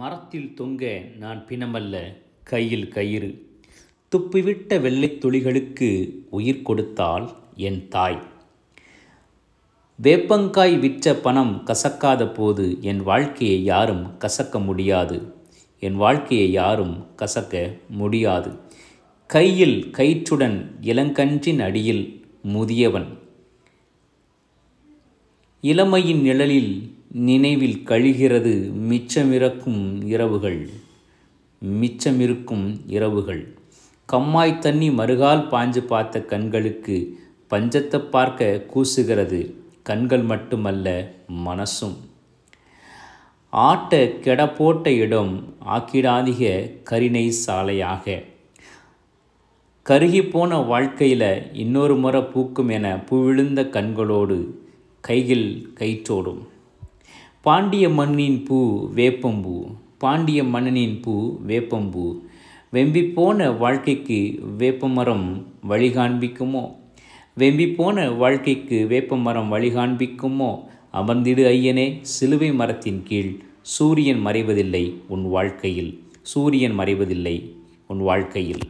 மரத்தில் தொங்க நான் பிணமல்ல கையில் கயிறு துப்பிவிட்ட வெள்ளை துளிகளுக்கு உயிர் கொடுத்தால் என் தாய் வேப்பங்காய் விற்ற பணம் கசக்காத போது என் வாழ்க்கையை யாரும் கசக்க முடியாது என் வாழ்க்கையை யாரும் கசக்க முடியாது கையில் கயிற்றுடன் இளங்கன்றின் அடியில் முதியவன் இளமையின் நிழலில் நினைவில் கழிகிறது மிச்சமிறக்கும் இரவுகள் மிச்சமிருக்கும் இரவுகள் கம்மாய் தண்ணி மறுகால் பாஞ்சு பார்த்த கண்களுக்கு பஞ்சத்தை பார்க்க கூசுகிறது கண்கள் மட்டுமல்ல மனசும் ஆட்ட கெடப்போட்ட இடம் ஆக்கிடாதிக கரிணை சாலையாக கருகி போன வாழ்க்கையில் இன்னொரு முறை பூக்கும் என புவிழுந்த கண்களோடு கையில் கைச்சோடும் பாண்டிய மண்ணின் பூ வேப்பம்பூ பாண்டிய மன்னனின் பூ வேப்பம்பூ வெம்பி போன வாழ்க்கைக்கு வேப்பமரம் வழி காண்பிக்குமோ வெம்பி போன வாழ்க்கைக்கு வேப்பமரம் வழி காண்பிக்குமோ அமர்ந்திடு ஐயனே சிலுவை மரத்தின் கீழ் சூரியன் மறைவதில்லை உன் வாழ்க்கையில் சூரியன் மறைவதில்லை உன் வாழ்க்கையில்